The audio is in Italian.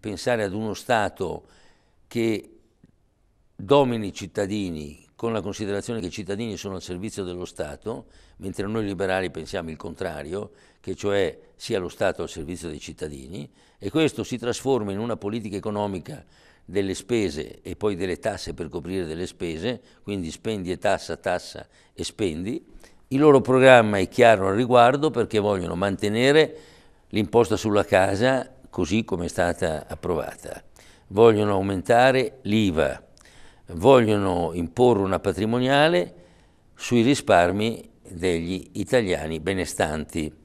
pensare ad uno Stato che domini i cittadini con la considerazione che i cittadini sono al servizio dello Stato, mentre noi liberali pensiamo il contrario, che cioè sia lo Stato al servizio dei cittadini, e questo si trasforma in una politica economica delle spese e poi delle tasse per coprire delle spese, quindi spendi e tassa, tassa e spendi. Il loro programma è chiaro al riguardo perché vogliono mantenere l'imposta sulla casa così come è stata approvata. Vogliono aumentare l'IVA, vogliono imporre una patrimoniale sui risparmi degli italiani benestanti.